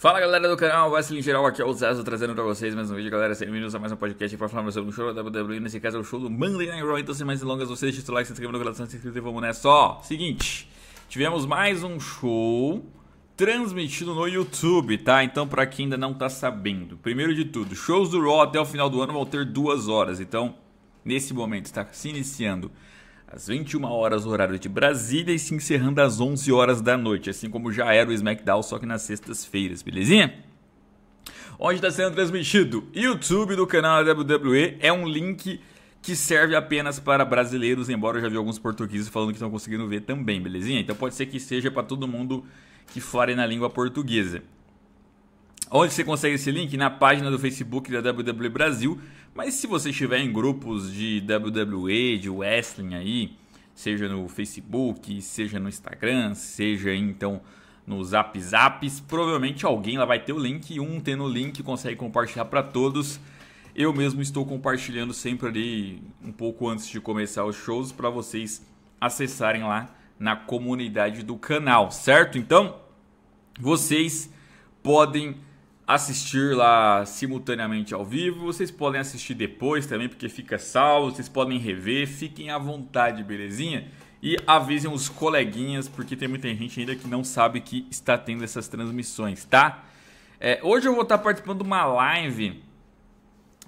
Fala galera do canal, Wesley em geral, aqui é o Zazo trazendo pra vocês mais um vídeo, galera. Sejam bem-vindos a mais um podcast pra falar sobre o show da WWE. Nesse caso é o show do Monday Night Raw. Então, sem mais delongas, você deixa o like, se inscreva no canal, se inscreva e vamos nessa. Ó, seguinte, tivemos mais um show transmitido no YouTube, tá? Então, pra quem ainda não tá sabendo, primeiro de tudo, shows do Raw até o final do ano vão ter duas horas. Então, nesse momento, está se iniciando às 21 horas horário de Brasília e se encerrando às 11 horas da noite, assim como já era o SmackDown, só que nas sextas-feiras, belezinha? Onde está sendo transmitido? YouTube do canal da WWE é um link que serve apenas para brasileiros, embora eu já vi alguns portugueses falando que estão conseguindo ver também, belezinha? Então pode ser que seja para todo mundo que fale na língua portuguesa. Onde você consegue esse link? Na página do Facebook da WWE Brasil. Mas se você estiver em grupos de WWE, de wrestling aí, seja no Facebook, seja no Instagram, seja então no Zap Zaps, provavelmente alguém lá vai ter o link e um tendo o link consegue compartilhar para todos. Eu mesmo estou compartilhando sempre ali um pouco antes de começar os shows para vocês acessarem lá na comunidade do canal, certo? Então, vocês podem assistir lá simultaneamente ao vivo. Vocês podem assistir depois também, porque fica salvo. Vocês podem rever. Fiquem à vontade, belezinha? E avisem os coleguinhas, porque tem muita gente ainda que não sabe que está tendo essas transmissões, tá? É, hoje eu vou estar participando de uma live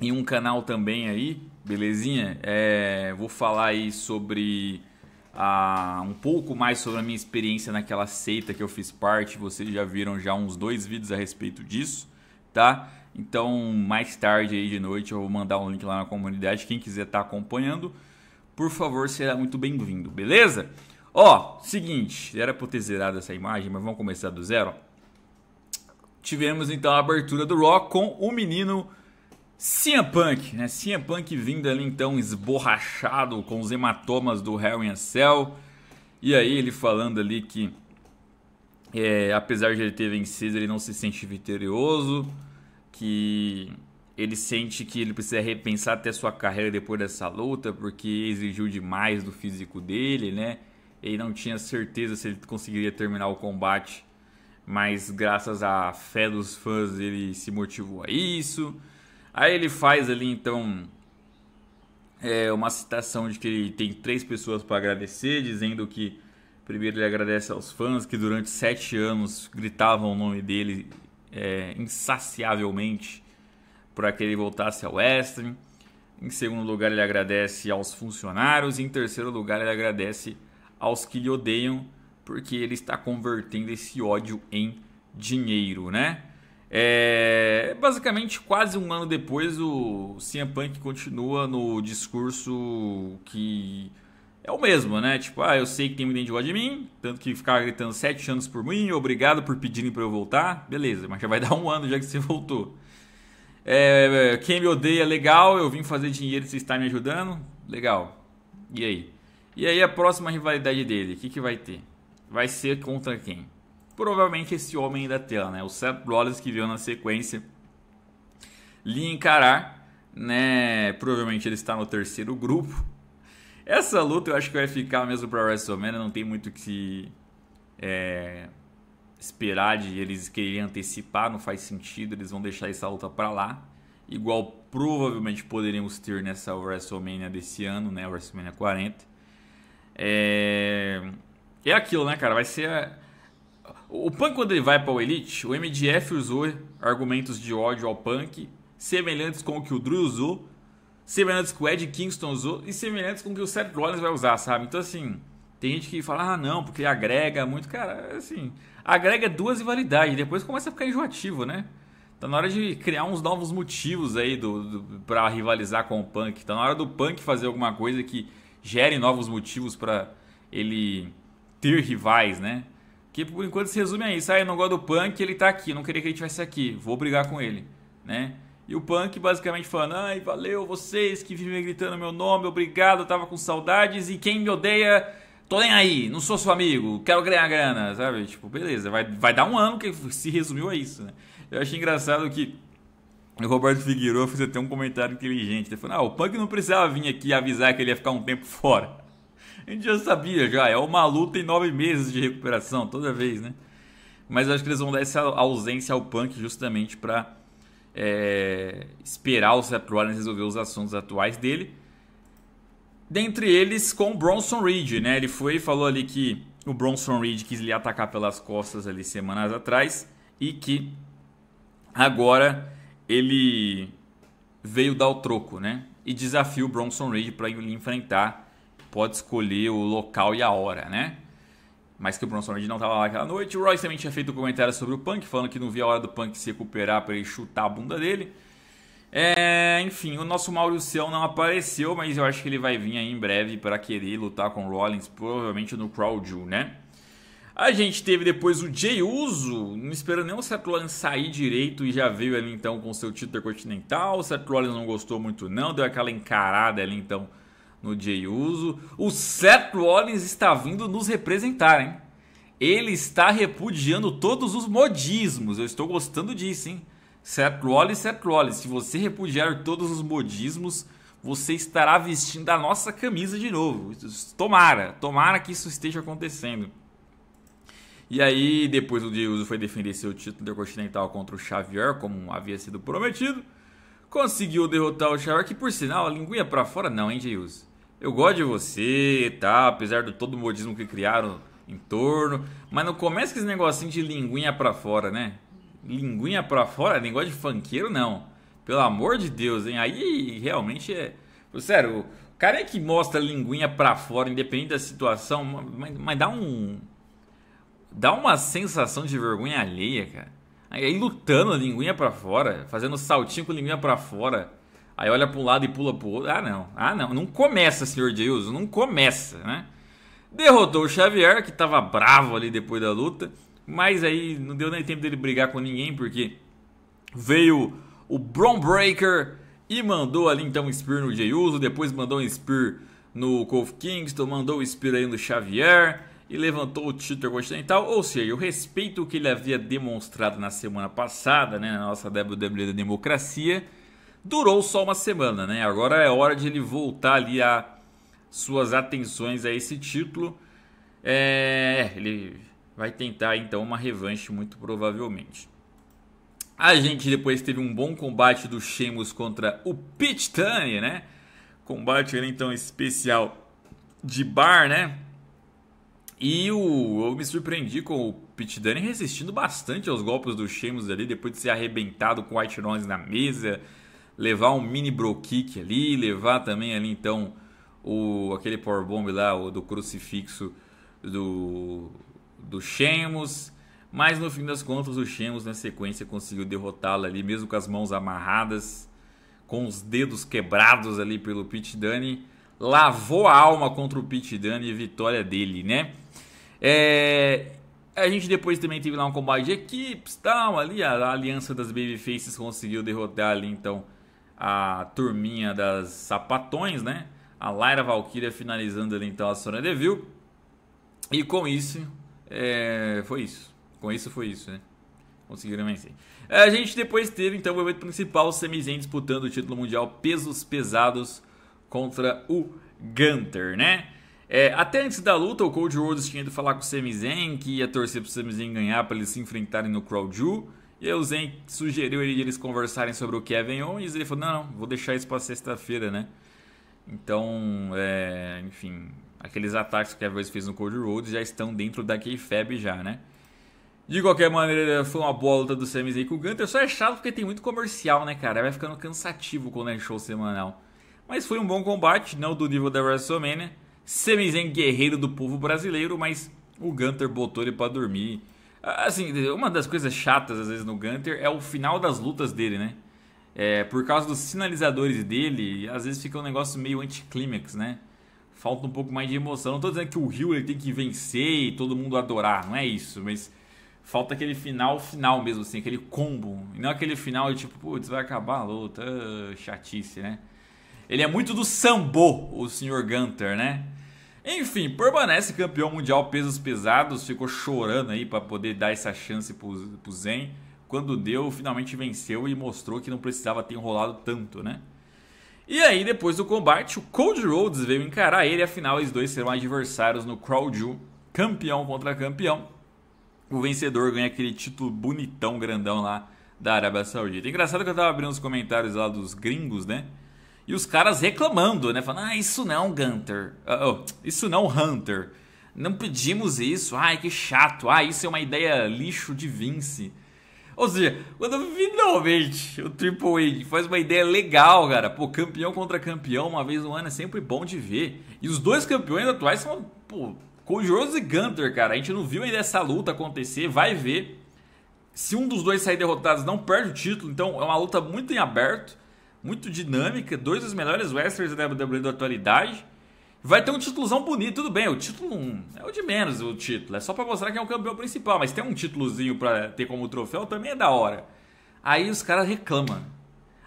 em um canal também aí, belezinha? É, vou falar aí sobre. um pouco mais sobre a minha experiência naquela seita que eu fiz parte. Vocês já viram já uns dois vídeos a respeito disso tá? Então, mais tarde aí de noite eu vou mandar um link lá na comunidade. Quem quiser estar tá acompanhando, por favor, será muito bem-vindo, beleza? Ó, seguinte, era eu ter zerado essa imagem, mas vamos começar do zero. Tivemos então a abertura do Rock com o menino CM Punk, né? CM Punk vindo ali então esborrachado com os hematomas do Hell in a Cell. E aí ele falando ali que é, apesar de ele ter vencido, ele não se sente vitorioso, que ele sente que ele precisa repensar até sua carreira depois dessa luta, porque exigiu demais do físico dele, né? Ele não tinha certeza se ele conseguiria terminar o combate, mas graças à fé dos fãs ele se motivou a isso. Aí ele faz ali então é, uma citação de que ele tem três pessoas para agradecer, dizendo que Primeiro, ele agradece aos fãs que durante sete anos gritavam o nome dele é, insaciavelmente para que ele voltasse ao Western. Em segundo lugar, ele agradece aos funcionários. e Em terceiro lugar, ele agradece aos que lhe odeiam, porque ele está convertendo esse ódio em dinheiro, né? É, basicamente, quase um ano depois, o CM Punk continua no discurso que é o mesmo, né? Tipo, ah, eu sei que tem muita gente gosta de mim, tanto que ficava gritando sete anos por mim, obrigado por pedirem para eu voltar. Beleza, mas já vai dar um ano já que você voltou. É, quem me odeia, legal, eu vim fazer dinheiro e você está me ajudando, legal. E aí? E aí a próxima rivalidade dele, o que, que vai ter? Vai ser contra quem? Provavelmente esse homem da tela, né? O Seth Rollins que veio na sequência lhe encarar, né? Provavelmente ele está no terceiro grupo essa luta eu acho que vai ficar mesmo pra WrestleMania, não tem muito que é, esperar de eles quererem antecipar, não faz sentido, eles vão deixar essa luta pra lá. Igual provavelmente poderíamos ter nessa WrestleMania desse ano, né? WrestleMania 40. É, é aquilo, né, cara? Vai ser. A... O Punk, quando ele vai para o Elite, o MDF usou argumentos de ódio ao Punk, semelhantes com o que o Drew usou, semelhantes que o Ed Kingston usou e semelhantes com que o Seth Rollins vai usar, sabe? Então, assim, tem gente que fala, ah, não, porque agrega muito. Cara, assim, agrega duas rivalidades, depois começa a ficar enjoativo, né? Tá na hora de criar uns novos motivos aí do, do para rivalizar com o Punk. Tá na hora do Punk fazer alguma coisa que gere novos motivos para ele ter rivais, né? Que por enquanto se resume a isso. Ah, eu não gosto do Punk, ele tá aqui, eu não queria que ele estivesse aqui, vou brigar com ele, né? E o Punk basicamente falando: ai, valeu vocês que vivem gritando meu nome, obrigado, eu tava com saudades. E quem me odeia, tô nem aí, não sou seu amigo, quero ganhar grana, sabe? Tipo, beleza, vai, vai dar um ano que se resumiu a isso, né? Eu achei engraçado que o Roberto Figueiredo fez até um comentário inteligente. Ele falou: ah, o Punk não precisava vir aqui avisar que ele ia ficar um tempo fora. A gente já sabia, já. É uma luta em nove meses de recuperação, toda vez, né? Mas eu acho que eles vão dar essa ausência ao Punk justamente para é, esperar o Seth Rollins resolver os assuntos atuais dele. Dentre eles com o Bronson Reed, né? Ele foi e falou ali que o Bronson Reed quis lhe atacar pelas costas ali semanas atrás e que agora ele veio dar o troco, né? E desafia o Bronson Reed para ele enfrentar. Pode escolher o local e a hora, né? mas que o Bronson Reed não estava lá aquela noite. O Royce também tinha feito um comentário sobre o Punk, falando que não via a hora do Punk se recuperar para ele chutar a bunda dele. É, enfim, o nosso Mauricião não apareceu, mas eu acho que ele vai vir aí em breve para querer lutar com o Rollins, provavelmente no Crowd Jewel, né? A gente teve depois o Jay Uso, não esperando nem o Seth Rollins sair direito e já veio ali então com seu título continental. O Seth Rollins não gostou muito não, deu aquela encarada ali então no Jay Uso. O Seth Rollins está vindo nos representar, hein? Ele está repudiando todos os modismos. Eu estou gostando disso, hein? Seth Rollins, Seth Rollins. Se você repudiar todos os modismos, você estará vestindo a nossa camisa de novo. Tomara, tomara que isso esteja acontecendo. E aí, depois o Diuso foi defender seu título intercontinental contra o Xavier, como havia sido prometido. Conseguiu derrotar o Xavier, que por sinal, a linguinha para fora não, hein, Diuso? eu gosto de você, tá? Apesar de todo o modismo que criaram em torno. Mas não começa com esse negocinho de linguinha pra fora, né? Linguinha pra fora? Linguagem de funkeiro, não. Pelo amor de Deus, hein? Aí realmente é. Sério, o cara é que mostra linguinha pra fora, independente da situação, mas, mas dá um. Dá uma sensação de vergonha alheia, cara. Aí lutando a linguinha pra fora, fazendo saltinho com a linguinha pra fora. Aí olha para um lado e pula para o outro. Ah, não. Ah, não. Não começa, senhor Jailson. Não começa, né? Derrotou o Xavier, que estava bravo ali depois da luta. Mas aí não deu nem tempo dele brigar com ninguém, porque veio o Bron Breaker e mandou ali então um Spear no Jey depois mandou um Spear no Kofi Kingston, mandou o um Spear aí no Xavier e levantou o título continental, ou seja, o respeito que ele havia demonstrado na semana passada, né, na nossa WWE da Democracia, Durou só uma semana, né? Agora é hora de ele voltar ali a suas atenções a esse título. É, ele vai tentar então uma revanche muito provavelmente. A gente depois teve um bom combate do Sheamus contra o Pit Tane, né? Combate então especial de bar, né? E o, eu me surpreendi com o Pit Dunne resistindo bastante aos golpes do Sheamus ali, depois de ser arrebentado com o White Noise na mesa levar um mini bro kick ali, levar também ali então o aquele power bomb lá, o do crucifixo do do Sheamus, mas no fim das contas o Sheamus na sequência conseguiu derrotá-lo ali mesmo com as mãos amarradas, com os dedos quebrados ali pelo Pete Dunne, lavou a alma contra o Pete Dunne e vitória dele, né? É, a gente depois também teve lá um combate de equipes, tal, ali a, a aliança das Babyfaces conseguiu derrotar ali então a turminha das sapatões, né? A Lyra Valkyria finalizando ali então a Sonya Deville. E com isso, é, foi isso. Com isso foi isso, né? Conseguiram vencer. É, a gente depois teve então o evento principal, o Semizen disputando o título mundial pesos pesados contra o Gunter, né? É, até antes da luta, o Cold Rhodes tinha ido falar com o Semizen que ia torcer pro Sami ganhar para eles se enfrentarem no Crow Jew. E aí o Zen sugeriu ele, eles conversarem sobre o Kevin Owens. E ele falou: não, não, vou deixar isso para sexta-feira, né? Então, é, enfim, aqueles ataques que o Kevin Owens fez no Cold Rhodes já estão dentro da Keyfab já, né? De qualquer maneira, foi uma boa luta do Sami Zayn com o Gunter. Só é chato porque tem muito comercial, né, cara? Vai ficando cansativo quando é show semanal. Mas foi um bom combate, não do nível da WrestleMania. Sami Zayn guerreiro do povo brasileiro, mas o Gunter botou ele para dormir. Assim, uma das coisas chatas às vezes no Gunter é o final das lutas dele, né? É, por causa dos sinalizadores dele, às vezes fica um negócio meio anticlímax, né? Falta um pouco mais de emoção. Não tô dizendo que o Rio ele tem que vencer e todo mundo adorar, não é isso, mas falta aquele final final mesmo, assim, aquele combo. E não aquele final de tipo, putz, vai acabar a luta, uh, chatice, né? Ele é muito do sambo, o Sr. Gunter, né? Enfim, permanece campeão mundial pesos pesados, ficou chorando aí para poder dar essa chance pro, pro Zen. Quando deu, finalmente venceu e mostrou que não precisava ter enrolado tanto, né? E aí, depois do combate, o Cold Rhodes veio encarar ele, afinal, os dois serão adversários no Crowd campeão contra campeão. O vencedor ganha aquele título bonitão, grandão lá da Arábia Saudita. Engraçado que eu tava abrindo os comentários lá dos gringos, né? E os caras reclamando, né? Falando, ah, isso não, é Gunter. Ah, oh, isso não, é Hunter. Não pedimos isso. Ai, que chato. Ah, isso é uma ideia lixo de Vince. Ou seja, quando finalmente o Triple H faz uma ideia legal, cara. Pô, campeão contra campeão, uma vez no ano, é sempre bom de ver. E os dois campeões atuais são, pô, Cojones e Gunter, cara. A gente não viu ainda essa luta acontecer, vai ver. Se um dos dois sair derrotados, não perde o título. Então é uma luta muito em aberto muito dinâmica, dois dos melhores westerns da WWE da atualidade. Vai ter um títulozão bonito, tudo bem, o título é o de menos o título, é só para mostrar que é o campeão principal, mas tem um títulozinho para ter como troféu também é da hora. Aí os caras reclamam.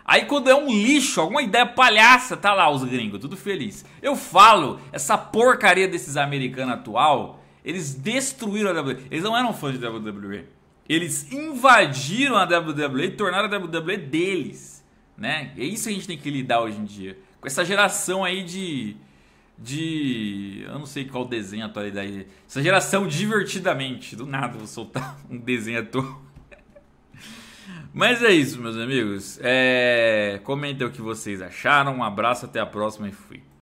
Aí quando é um lixo, alguma ideia palhaça, tá lá os gringos, tudo feliz. Eu falo, essa porcaria desses americanos atual, eles destruíram a WWE. Eles não eram fãs de WWE. Eles invadiram a WWE e tornaram a WWE deles. Né? É isso que a gente tem que lidar hoje em dia. Com essa geração aí de. De. Eu não sei qual desenho a atualidade. Essa geração divertidamente. Do nada vou soltar um desenho à toa. Mas é isso, meus amigos. É... Comentem o que vocês acharam. Um abraço, até a próxima e fui.